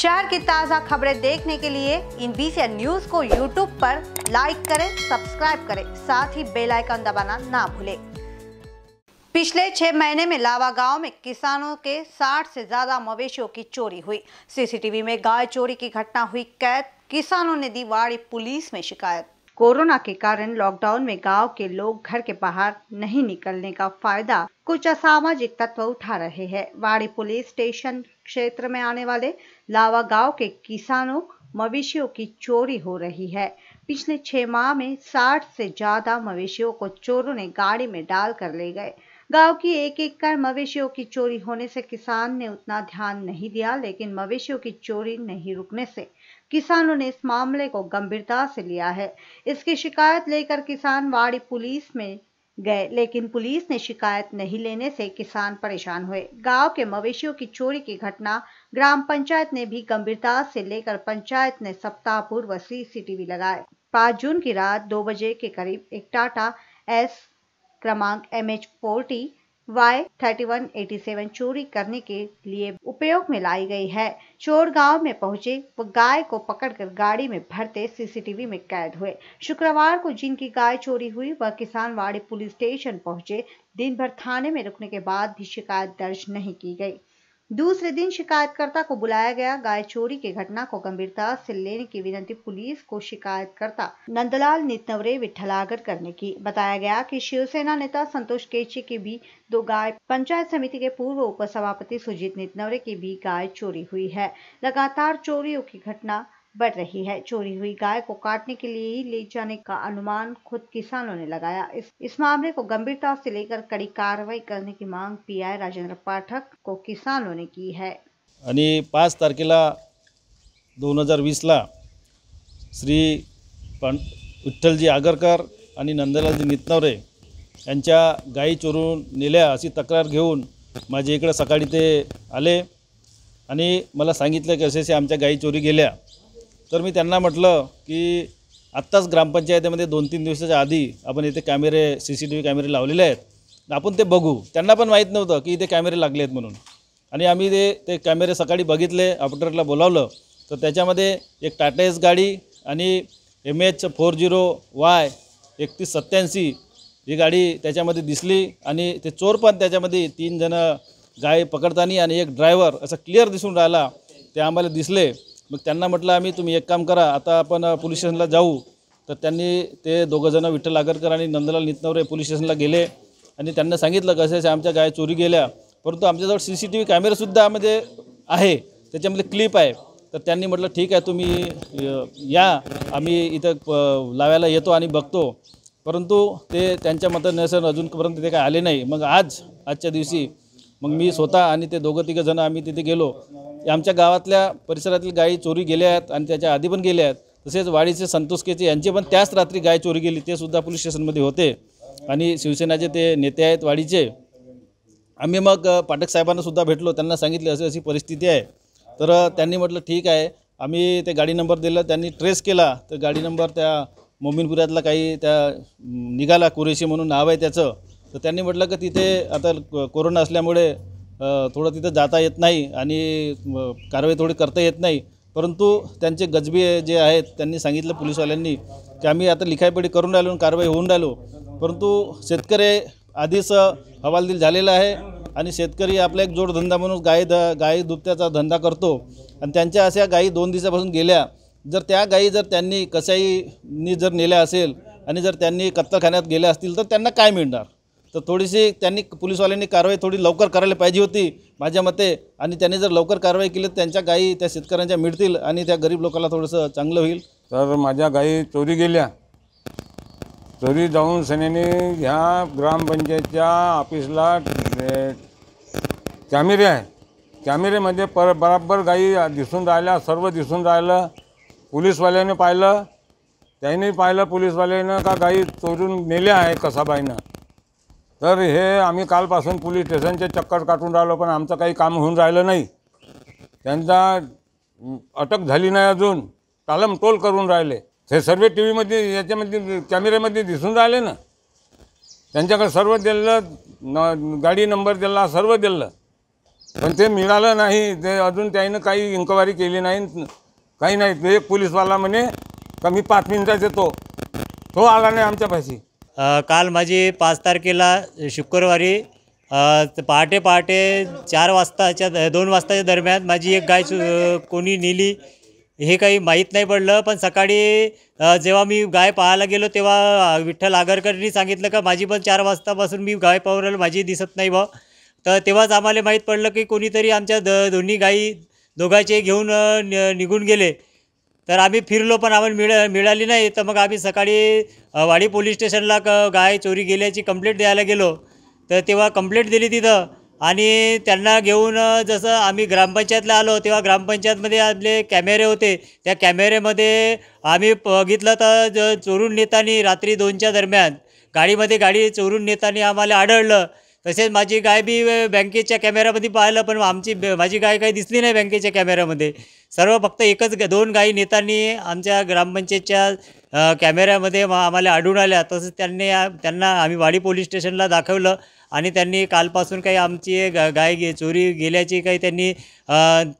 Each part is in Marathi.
शहर की ताज़ा खबरें देखने के लिए इन बीसी न्यूज को यूट्यूब पर लाइक करें सब्सक्राइब करें साथ ही बेल आइकन दबाना ना भूलें पिछले छह महीने में लावा गांव में किसानों के 60 से ज्यादा मवेशियों की चोरी हुई सीसीटीवी में गाय चोरी की घटना हुई कैद किसानों ने दी वाड़ी पुलिस में शिकायत कोरोना के कारण लॉकडाउन में गांव के लोग घर के बाहर नहीं निकलने का फायदा कुछ असामाजिक तत्व उठा रहे हैं वाड़ी पुलिस स्टेशन क्षेत्र में आने वाले लावा गांव के किसानों मवेशियों की चोरी हो रही है पिछले छह माह में साठ से ज्यादा मवेशियों को चोरों ने गाड़ी में डाल कर ले गए गांव की एक एक कर मवेशियों की चोरी होने से किसान ने उतना ध्यान नहीं दिया लेकिन मवेशियों की चोरी नहीं रुकने से किसानों ने इस मामले को गंभीरता से लिया है इसकी शिकायत लेकर किसान वाड़ी पुलिस में गए लेकिन पुलिस ने शिकायत नहीं लेने से किसान परेशान हुए गांव के मवेशियों की चोरी की घटना ग्राम पंचायत ने भी गंभीरता से लेकर पंचायत ने सप्ताह पूर्व सीसीटीवी लगाए पाँच जून की रात दो बजे के करीब एक टाटा एस क्रमांक M H forty Y thirty one eighty seven चोरी करने के लिए उपयोग में लाई गई है चोर गांव में पहुंचे वो गाय को पकड़कर गाड़ी में भरते सीसीटीवी में कैद हुए शुक्रवार को जिनकी गाय चोरी हुई वह किसानवाड़ी पुलिस स्टेशन पहुंचे दिन भर थाने में रुकने के बाद भी शिकायत दर्ज नहीं की गई दूसरे दिन शिकायतकर्ता को बुलाया गया गाय चोरी की घटना को गंभीरता से लेने की विनती पुलिस को शिकायतकर्ता नंदलाल नितनवरे विठलागर करने की बताया गया कि शिवसेना नेता संतोष केची की भी दो गाय पंचायत समिति के पूर्व उपसभापति सुजीत नितनवरे की भी गाय चोरी हुई है लगातार चोरियों की घटना बढ़ रही है चोरी हुई गाय को काटने के लिए ही ले जाने का अनुमान खुद किसानों ने लगाया इस इस मामले को गंभीरता से लेकर कड़ी कार्रवाई करने की मांग पीआई राजेंद्र पाठक को किसानों ने की है पांच पाच तारखेला दोन हजार वीसला श्री पण विठ्ठलजी आगरकर आणि नंदलालजी नितनवरे यांच्या गायी चोरून नेल्या अशी तक्रार घेऊन माझ्या इकडं सकाळी आले आणि मला सांगितलं की असे आमच्या गायी चोरी गेल्या तर मी त्यांना म्हटलं की आत्ताच ग्रामपंचायतीमध्ये दोन तीन दिवसाच्या आधी आपण इथे कॅमेरे सी सी टी व्ही कॅमेरे लावलेले आहेत आपण ते बघू त्यांना पण माहीत नव्हतं की इथे कॅमेरे लागले आहेत म्हणून आणि आम्ही ते ते कॅमेरे सकाळी बघितले ऑपरेटरला बोलावलं तर त्याच्यामध्ये एक टाटा एस गाडी आणि M H four zero Y एकतीस सत्त्याऐंशी ही गाडी त्याच्यामध्ये दिसली आणि ते चोर पण त्याच्यामध्ये तीन जणं गाय पकडताना आणि एक ड्रायव्हर असं क्लिअर दिसून राहिला ते आम्हाला दिसले मग त्यांना म्हटलं आम्ही तुम्ही एक काम करा आता आपण पोलीस स्टेशनला जाऊ तर त्यांनी ते दोघंजणं विठ्ठल आगरकर आणि नंदलाल नितनवरे पोलीस स्टेशनला गेले आणि त्यांना सांगितलं कसं असे आमच्या गाय चोरी गेल्या परंतु आमच्याजवळ सी सी टी व्ही कॅमेरासुद्धा म्हणजे आहे त्याच्यामध्ये क्लिप आहे तर त्यांनी म्हटलं ठीक आहे तुम्ही या आम्ही इथं प लावायला येतो आणि बघतो परंतु ते त्यांच्या मतानुसार अजूनपर्यंत ते काय आले नाही मग आज आजच्या दिवशी मग मी स्वतः आणि ते दोघं तिघं जणं आम्ही तिथे गेलो आमच्या गावातल्या परिसरातील गायी चोरी गेल्या आहेत आणि त्याच्या आधी पण गेल्या आहेत तसेच वाडीचे संतोष केचे यांचे पण त्याच रात्री गाय चोरी गेली ते सुद्धा पोलीस स्टेशनमध्ये होते आणि शिवसेनाचे ते नेते आहेत वाडीचे आम्ही मग पाठक साहेबांना सुद्धा भेटलो त्यांना सांगितले अशी अशी परिस्थिती आहे तर त्यांनी म्हटलं ठीक आहे आम्ही ते गाडी नंबर दिलं त्यांनी ट्रेस केला तर गाडी नंबर त्या मोमिनपुऱ्यातला काही त्या निघाला कुरेशी म्हणून नाव आहे त्याचं तर त्यांनी म्हटलं की तिथे आता कोरोना असल्यामुळे थोडं तिथं जाता येत नाही आणि कारवाई थोडी करता येत नाही परंतु त्यांचे गजबी जे आहेत त्यांनी सांगितलं पोलिसवाल्यांनी की आम्ही आता लिखाईपडी करून राहिलो आणि कारवाई होऊन राहिलो परंतु शेतकरी आधीच हवालदिल झालेला आहे आणि शेतकरी आपला एक जोडधंदा म्हणून गाई द गाई दुभत्याचा धंदा करतो आणि त्यांच्या अशा गाई दोन दिवसापासून गेल्या जर त्या गाई जर त्यांनी कसाईनी जर नेल्या असेल आणि जर त्यांनी कत्तलखान्यात गेल्या असतील तर त्यांना काय मिळणार तर थोडीशी त्यांनी पोलीसवाल्यांनी कारवाई थोडी लवकर करायला पाहिजे होती माझ्या मते आणि त्यांनी जर लवकर कारवाई केली तर त्यांच्या गायी त्या शेतकऱ्यांच्या मिळतील आणि त्या गरीब लोकांना थोडंसं चांगलं होईल तर माझ्या गायी चोरी गेल्या चोरी जाऊन सनेने ह्या ग्रामपंचायतच्या ऑफिसला कॅमेरे आहे कॅमेरेमध्ये पर बराबर गाई दिसून राहिल्या सर्व दिसून राहिलं पोलीसवाल्याने पाहिलं त्यांनी पाहिलं पोलीसवाल्यानं का गाई चोरून नेल्या आहे कसाबाईनं तर हे आम्ही कालपासून पोलीस स्टेशनचे चक्कर काटून राहिलो पण आमचं काही काम होऊन राहिलं नाही त्यांचा अटक झाली नाही अजून टोल करून राहिले हे सर्व टी व्हीमध्ये याच्यामध्ये कॅमेऱ्यामध्ये दिसून राहिले ना त्यांच्याकडे सर्व दिलं न गाडी नंबर दिला सर्व दिलं पण ते मिळालं नाही ते अजून त्यानं काही इन्क्वायरी केली नाही काही नाही एक पोलीसवाला म्हणे का मी पाच मिनिटात येतो तो आला नाही आमच्यापाशी काल माझी पाच तारखेला शुक्रवारी पहाटे पहाटे चार वाजताच्या दोन वाजताच्या दरम्यान माझी एक गाय कोणी नेली हे काही माहीत नाही पडलं पण सकाळी जेव्हा मी गाय पाहायला गेलो तेव्हा विठ्ठल आगरकरनी सांगितलं का माझी पण चार वाजतापासून मी गाय पावरायला माझी दिसत नाही बा तर तेव्हाच आम्हाला माहीत पडलं की कोणीतरी आमच्या द दोन्ही गायी दोघांचे घेऊन निघून गेले तर आम्ही फिरलो पण आम्हाला मिळ मिळाली नाही तर मग आम्ही सकाळी वाडी पोलीस स्टेशनला क गाय चोरी गेल्याची कंप्लेंट द्यायला गेलो तर तेव्हा कंप्लेंट दिली तिथं आणि त्यांना घेऊन जसं आम्ही ग्रामपंचायतला आलो तेव्हा ग्रामपंचायतमध्ये आपले कॅमेरे होते त्या कॅमेरेमध्ये आम्ही बघितलं तर ज चोरून नेताना रात्री दोनच्या दरम्यान गाडीमध्ये गाडी चोरून नेताना आम्हाला आढळलं तसेच माझी गाय बी बँकेच्या कॅमेऱ्यामध्ये पाहिलं पण आमची माझी गाय काही दिसली नाही बँकेच्या कॅमेऱ्यामध्ये सर्व फक्त एकच दोन गायी नेतांनी आमच्या ग्रामपंचायतच्या कॅमेऱ्यामध्ये आम्हाला आढळून आल्या तसंच त्यांनी त्यांना आम्ही वाडी पोलीस स्टेशनला दाखवलं आणि त्यांनी कालपासून काही आमची गाय गे चोरी गेल्याची काही त्यांनी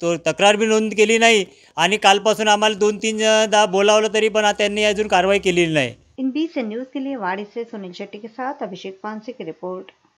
तो तक्रार बी नोंद केली नाही आणि कालपासून आम्हाला दोन तीनदा बोलावलं तरी पण त्यांनी अजून कारवाई केलेली नाही इन बी न्यूज़ के लिए वाड़ी से सुनील शेट्टी के साथ अभिषेक पानसे की रिपोर्ट